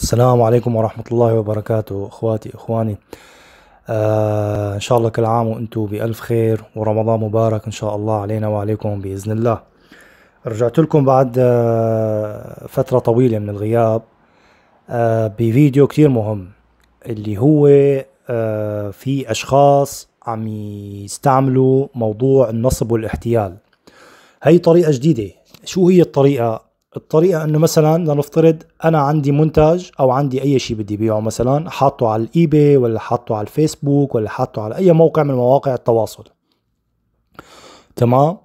السلام عليكم ورحمة الله وبركاته اخواتي اخواني آه ان شاء الله كل عام وانتم بألف خير ورمضان مبارك ان شاء الله علينا وعليكم بإذن الله رجعت لكم بعد آه فترة طويلة من الغياب آه بفيديو كتير مهم اللي هو آه في اشخاص عم يستعملوا موضوع النصب والاحتيال هي طريقة جديدة شو هي الطريقة الطريقه انه مثلا لنفترض انا عندي منتج او عندي اي شيء بدي بيعه مثلا حاطه على الايباي ولا حاطه على الفيسبوك ولا حاطه على اي موقع من مواقع التواصل تمام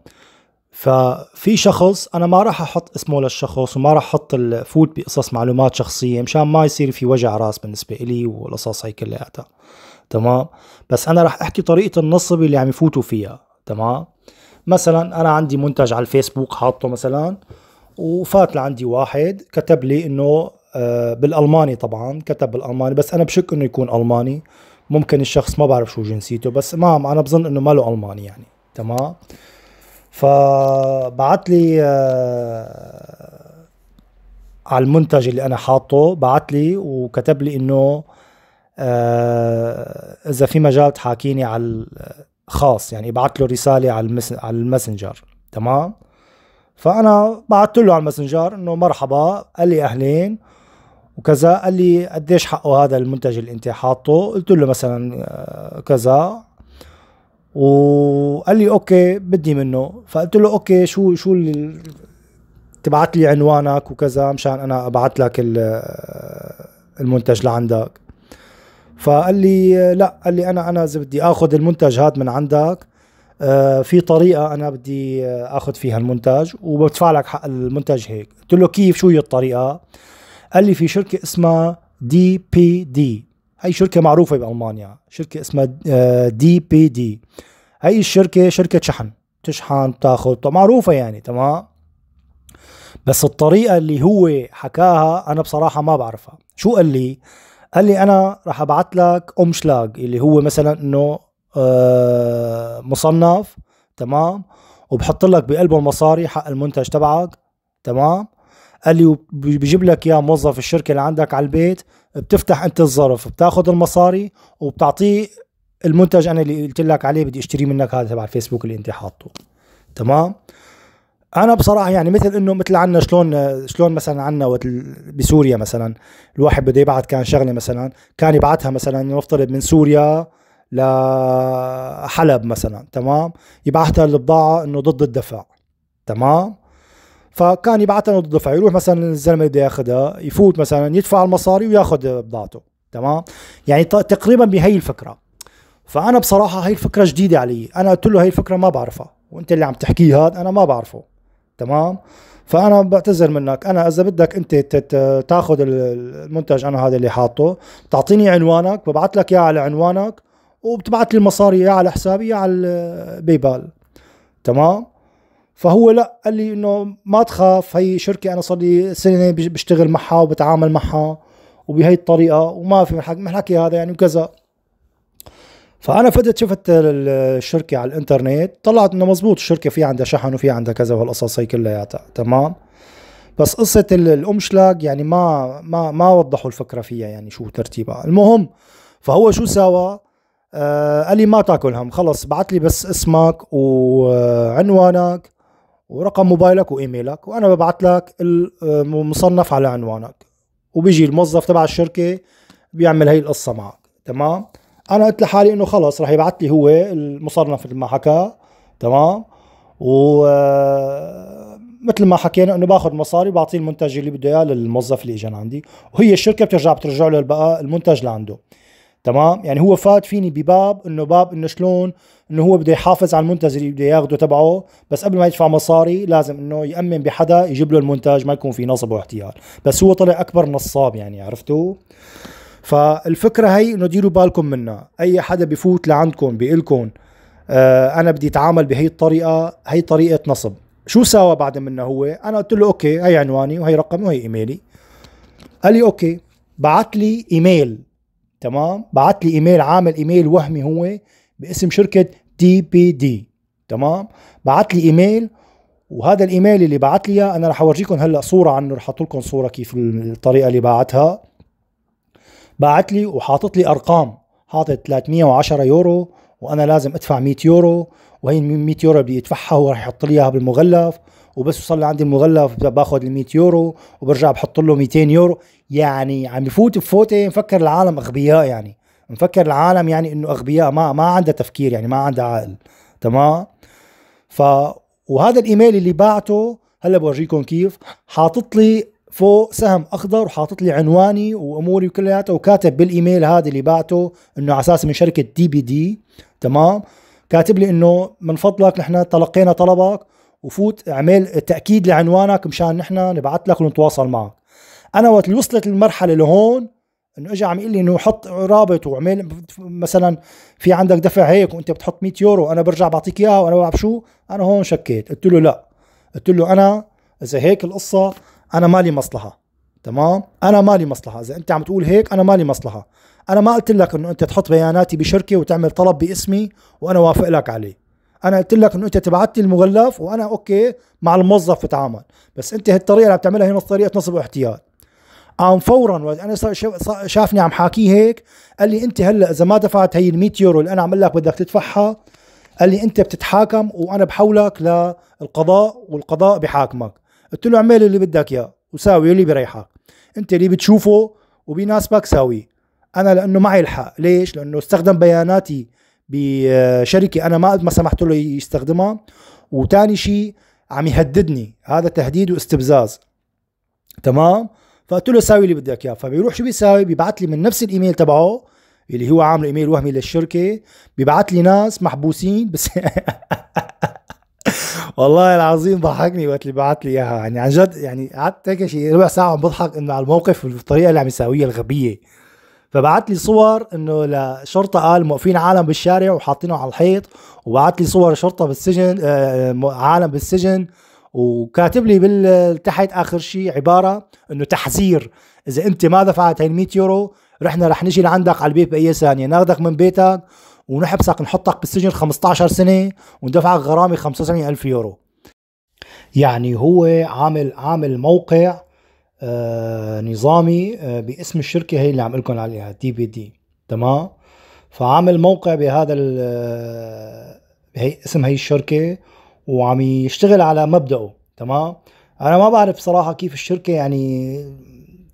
ففي شخص انا ما راح احط اسمه للشخص وما راح احط الفوت بقصص معلومات شخصيه مشان ما يصير في وجع راس بالنسبه لي والقصص هي كلياتها تمام بس انا راح احكي طريقه النصب اللي عم يفوتوا فيها تمام مثلا انا عندي منتج على الفيسبوك حاطه مثلا وفات لعندي واحد كتب لي انه آه، بالالماني طبعا كتب بالالماني بس انا بشك انه يكون الماني ممكن الشخص ما بعرف شو جنسيته بس ما انا بظن انه ما له الماني يعني تمام فبعت لي آه، على المنتج اللي انا حاطه بعت لي وكتب لي انه آه، اذا في مجال تحاكيني على الخاص يعني بعت له رساله على على الماسنجر تمام فانا بعثت له على الماسنجر انه مرحبا قال لي اهلين وكذا قال لي قديش حقه هذا المنتج اللي انت حاطه قلت له مثلا آه، كذا وقال لي اوكي بدي منه فقلت له اوكي شو شو اللي تبعت لي عنوانك وكذا مشان انا ابعت لك آه، المنتج لعندك فقال لي آه، لا قال لي انا انا اذا بدي اخذ المنتج هذا من عندك آه، في طريقه انا بدي اخذ فيها المونتاج وبدفع لك حق المونتاج هيك قلت له كيف شو هي الطريقه قال لي في شركه اسمها دي بي دي هي شركه معروفه بالمانيا شركه اسمها دي بي دي هي الشركه شركه شحن تشحن بتاخذ معروفه يعني تمام بس الطريقه اللي هو حكاها انا بصراحه ما بعرفها شو قال لي قال لي انا راح ابعث لك شلاق اللي هو مثلا انه آه، مصنف تمام وبحط لك بقلبه المصاري حق المنتج تبعك تمام قال لي بجيب لك اياه موظف الشركه اللي عندك على البيت بتفتح انت الظرف بتاخذ المصاري وبتعطيه المنتج انا اللي قلت لك عليه بدي اشتريه منك هذا تبع الفيسبوك اللي انت حاطه تمام انا بصراحه يعني مثل انه مثل عنا شلون شلون مثلا عنا وقت بسوريا مثلا الواحد بده يبعث كان شغله مثلا كان يبعثها مثلا نفترض من سوريا لحلب مثلا تمام يبعثها البضاعة انه ضد الدفع تمام فكان يبعثها ضد الدفع يروح مثلا الزلمة بده ياخذها يفوت مثلا يدفع المصاري وياخذ بضاعته تمام يعني تقريبا بهي الفكرة فأنا بصراحة هي الفكرة جديدة علي أنا قلت له هي الفكرة ما بعرفها وانت اللي عم تحكيه هذا انا ما بعرفه تمام فانا بعتذر منك انا اذا بدك انت تاخذ المنتج انا هذا اللي حاطه تعطيني عنوانك ببعث لك اياه على عنوانك وبتبعت لي المصاري يا على حسابي يا على الباي بال تمام فهو لا قال لي انه ما تخاف هي شركه انا صار لي سنه بشتغل معها وبتعامل معها وبهي الطريقه وما في من الحكي هذا يعني وكذا فانا فتت شفت الشركه على الانترنت طلعت انه مزبوط الشركه في عندها شحن وفي عندها كذا والقصص هي كلياتها تمام بس قصه الامشلاق يعني ما ما ما وضحوا الفكره فيها يعني شو ترتيبها المهم فهو شو ساوى آه، قال لي ما تاكل هم خلص بعت لي بس اسمك وعنوانك ورقم موبايلك وايميلك وانا ببعت لك المصنف على عنوانك وبيجي الموظف تبع الشركه بيعمل هي القصه معك تمام انا قلت لحالي انه خلص رح يبعث لي هو المصنف مثل ما حكى تمام و آه، مثل ما حكينا انه باخذ مصاري بعطيه المنتج اللي بده اياه للموظف اللي اجى عندي وهي الشركه بترجع بترجع له بقى المنتج لعنده تمام يعني هو فات فيني بباب انه باب انه شلون انه هو بده يحافظ على المنتج اللي بده ياخده تبعه بس قبل ما يدفع مصاري لازم انه يامن بحدا يجيب له المنتج ما يكون في نصب واحتيال بس هو طلع اكبر نصاب يعني عرفتوا فالفكره هي انه ديروا بالكم منها اي حدا بفوت لعندكم بيقلكم آه انا بدي اتعامل بهي الطريقه هي طريقه نصب شو ساوى بعد منه هو انا قلت له اوكي هي عنواني وهي رقمي وهي ايميلي قال لي اوكي بعت لي ايميل تمام بعت لي ايميل عامل ايميل وهمي هو باسم شركه تي بي دي تمام بعت لي ايميل وهذا الايميل اللي بعت لي اياه انا رح اورجيكم هلا صوره عنه رح احط لكم صوره كيف الطريقه اللي بعتها بعت لي وحاطط لي ارقام حاطط 310 يورو وانا لازم ادفع 100 يورو وهي 100 يورو بدي ادفعها هو رح يحط لي اياها بالمغلف وبس وصل عندي المغلف باخذ ال 100 يورو وبرجع بحط له 200 يورو يعني عم يفوت بفوته مفكر العالم اغبياء يعني مفكر العالم يعني انه اغبياء ما ما عندها تفكير يعني ما عندها عقل تمام ف وهذا الايميل اللي بعته هلا بورجيكم كيف حاطط لي فوق سهم اخضر وحاطط لي عنواني واموري وكلياتها وكاتب بالايميل هذا اللي بعته انه على اساس من شركه دي بي دي تمام كاتب لي انه من فضلك نحن تلقينا طلبك وفوت اعمل تاكيد لعنوانك مشان نحن نبعث لك ونتواصل معك انا وقت اللي وصلت المرحله لهون انه اجى عم يقول لي انه حط رابط واعمل مثلا في عندك دفع هيك وانت بتحط 100 يورو انا برجع بعطيك اياها وانا بعرف شو انا هون شكيت قلت له لا قلت له انا اذا هيك القصه انا مالي مصلحه تمام انا مالي مصلحه اذا انت عم تقول هيك انا مالي مصلحه انا ما قلت لك انه انت تحط بياناتي بشركه وتعمل طلب باسمي وانا وافق لك عليه انا قلت لك انه انت تبعت لي المغلف وانا اوكي مع الموظف بتعامل بس انت هالطريقه اللي عم تعملها هي طريقه نصب واحتيال قام فورا وقت انا شافني عم حاكيه هيك قال لي انت هلا اذا ما دفعت هي ال 100 يورو اللي انا عم لك بدك تدفعها قال لي انت بتتحاكم وانا بحولك للقضاء والقضاء بحاكمك قلت له اعمل اللي بدك اياه وساوي اللي بريحك انت اللي بتشوفه وبيناسبك ساويه انا لانه معي الحق ليش لانه استخدم بياناتي بشركه انا ما ما سمحت له يستخدمها وثاني شيء عم يهددني هذا تهديد واستفزاز تمام فقلت له ساوي اللي بدك اياه فبيروح شو بيساوي بيبعت لي من نفس الايميل تبعه اللي هو عامل ايميل وهمي للشركه بيبعت لي ناس محبوسين بس والله العظيم ضحكني وقت اللي بعت لي اياها يعني عن جد يعني قعدت هيك شيء ربع ساعه عم بضحك انه على الموقف والطريقه اللي عم يساويها الغبيه فبعت لي صور انه لشرطه قال آه، موقفين عالم بالشارع وحاطينه على الحيط وبعت لي صور شرطه بالسجن آه، عالم بالسجن وكاتب لي بالتحت اخر شيء عباره انه تحذير اذا انت ما دفعت هاي 100 يورو رحنا رح نجي لعندك على البيت باي ثانيه ناخذك من بيتك ونحبسك نحطك بالسجن 15 سنه وندفعك غرامه 75000 يورو يعني هو عامل عامل موقع آه، نظامي آه، باسم الشركه هي اللي عم لكم عليها دي بي دي تمام فعامل موقع بهذا آه، هي اسم هي الشركه وعم يشتغل على مبدأه تمام انا ما بعرف صراحه كيف الشركه يعني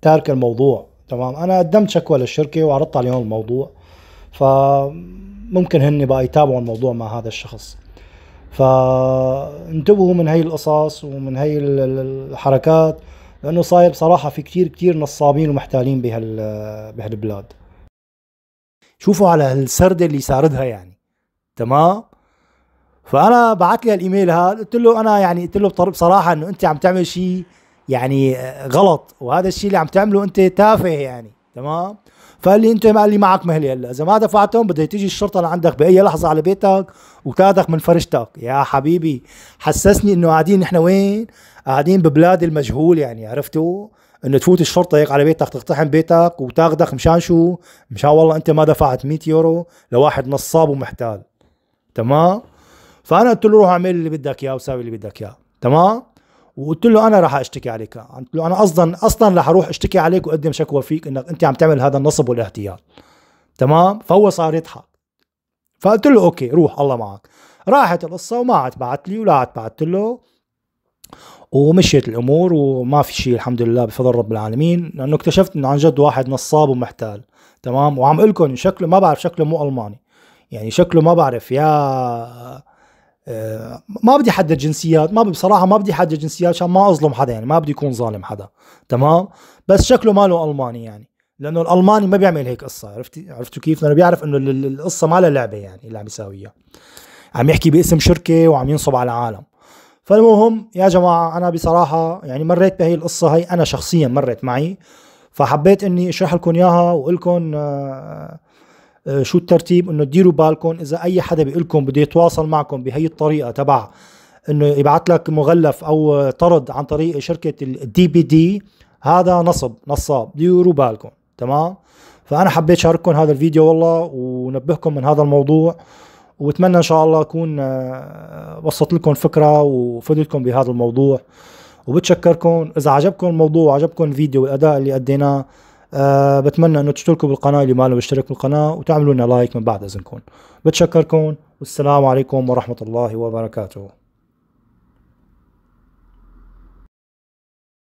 تارك الموضوع تمام انا قدمت شكوى للشركه وعرضت عليهم الموضوع فممكن هن بقى يتابعوا الموضوع مع هذا الشخص فانتبهوا من هي القصص ومن هي الحركات لانه صاير بصراحه في كتير كتير نصابين ومحتالين بهال بهالبلاد شوفوا على السرد اللي ساردها يعني تمام فانا بعت لي الايميل هذا قلت له انا يعني قلت له بصراحه انه انت عم تعمل شيء يعني آه، غلط وهذا الشيء اللي عم تعمله انت تافه يعني تمام فقال لي انت ما قال لي معك مهله هلا اذا ما دفعتهم بدها تيجي الشرطه لعندك باي لحظه على بيتك وتاخذك من فرشتك يا حبيبي حسسني انه قاعدين نحن وين قاعدين ببلاد المجهول يعني عرفتوا انه تفوت الشرطه هيك على بيتك تقتحم بيتك وتاخذك مشان شو مشان والله انت ما دفعت 100 يورو لواحد نصاب ومحتال تمام فانا قلت له روح اعمل اللي بدك اياه وساوي اللي بدك اياه تمام وقلت له انا راح اشتكي عليك قلت له انا اصلا اصلا راح اروح اشتكي عليك واقدم شكوى فيك انك انت عم تعمل هذا النصب والاحتيال تمام فهو صار يضحك فقلت له اوكي روح الله معك راحت القصه وما عاد بعت لي ولا عاد بعت له ومشيت الامور وما في شيء الحمد لله بفضل رب العالمين لانه اكتشفت انه عن جد واحد نصاب ومحتال تمام وعم اقول لكم شكله ما بعرف شكله مو الماني يعني شكله ما بعرف يا آه، ما بدي احدد جنسيات ما بصراحه ما بدي احدد جنسيات عشان ما اظلم حدا يعني ما بدي يكون ظالم حدا تمام بس شكله ماله الماني يعني لانه الالماني ما بيعمل هيك قصه عرفتي عرفتوا كيف لانه بيعرف انه القصه ما لها لعبه يعني اللي عم يساويها عم يحكي باسم شركه وعم ينصب على العالم فالمهم يا جماعه انا بصراحه يعني مريت بهي القصه هي انا شخصيا مرت معي فحبيت اني اشرح لكم اياها واقول لكم آه آه، شو الترتيب انه تديروا بالكم اذا اي حدا بيقول لكم بده يتواصل معكم بهي الطريقه تبع انه يبعث لك مغلف او طرد عن طريق شركه الدي بي دي هذا نصب نصاب ديروا بالكم تمام فانا حبيت شارككم هذا الفيديو والله ونبهكم من هذا الموضوع واتمنى ان شاء الله اكون آه، وصلت لكم فكره وفدتكم بهذا الموضوع وبتشكركم اذا عجبكم الموضوع وعجبكم الفيديو والاداء اللي اديناه أه بتمنى انه تشتركوا بالقناه اللي ما له مشترك بالقناه وتعملوا لنا لايك من بعد اذنكم بتشكركم والسلام عليكم ورحمه الله وبركاته